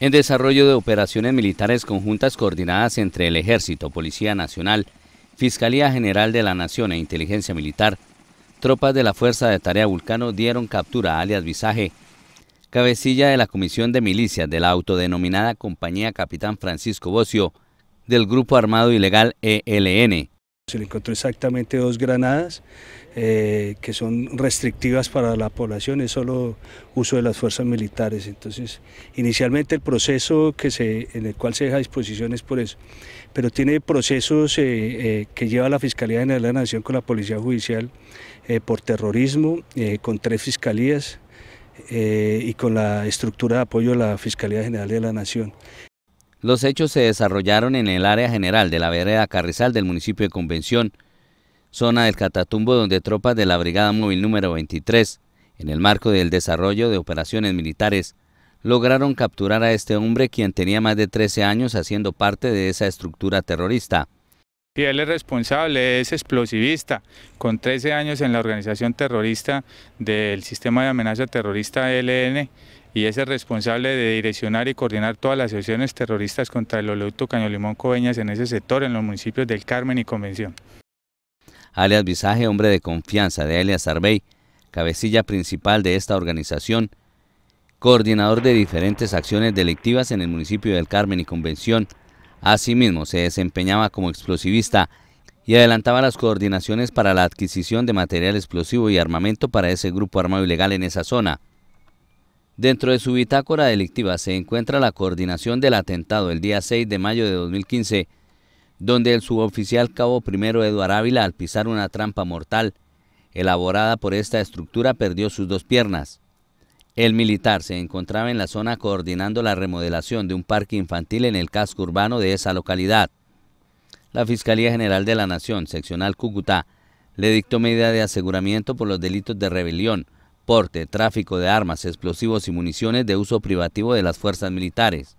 en desarrollo de operaciones militares conjuntas coordinadas entre el Ejército, Policía Nacional, Fiscalía General de la Nación e Inteligencia Militar, tropas de la Fuerza de Tarea Vulcano dieron captura a alias Visaje, cabecilla de la Comisión de Milicias de la autodenominada Compañía Capitán Francisco Bocio del Grupo Armado Ilegal ELN, se le encontró exactamente dos granadas eh, que son restrictivas para la población, es solo uso de las fuerzas militares. Entonces, inicialmente el proceso que se, en el cual se deja a disposición es por eso, pero tiene procesos eh, eh, que lleva la Fiscalía General de la Nación con la Policía Judicial por terrorismo, con tres fiscalías, y con la estructura de apoyo de la Fiscalía General de la Nación. Los hechos se desarrollaron en el área general de la vereda Carrizal del municipio de Convención, zona del Catatumbo donde tropas de la Brigada Móvil número 23, en el marco del desarrollo de operaciones militares, lograron capturar a este hombre quien tenía más de 13 años haciendo parte de esa estructura terrorista. Y él es responsable, es explosivista, con 13 años en la organización terrorista del sistema de amenaza terrorista e LN, y es el responsable de direccionar y coordinar todas las acciones terroristas contra el oleoducto Caño Limón Coveñas en ese sector, en los municipios del Carmen y Convención. Alias Visaje, hombre de confianza de Alias Arbey, cabecilla principal de esta organización, coordinador de diferentes acciones delictivas en el municipio del Carmen y Convención. Asimismo, se desempeñaba como explosivista y adelantaba las coordinaciones para la adquisición de material explosivo y armamento para ese grupo armado ilegal en esa zona. Dentro de su bitácora delictiva se encuentra la coordinación del atentado el día 6 de mayo de 2015, donde el suboficial cabo primero Eduardo Ávila, al pisar una trampa mortal elaborada por esta estructura, perdió sus dos piernas. El militar se encontraba en la zona coordinando la remodelación de un parque infantil en el casco urbano de esa localidad. La Fiscalía General de la Nación, seccional Cúcuta, le dictó medida de aseguramiento por los delitos de rebelión, porte, tráfico de armas, explosivos y municiones de uso privativo de las fuerzas militares.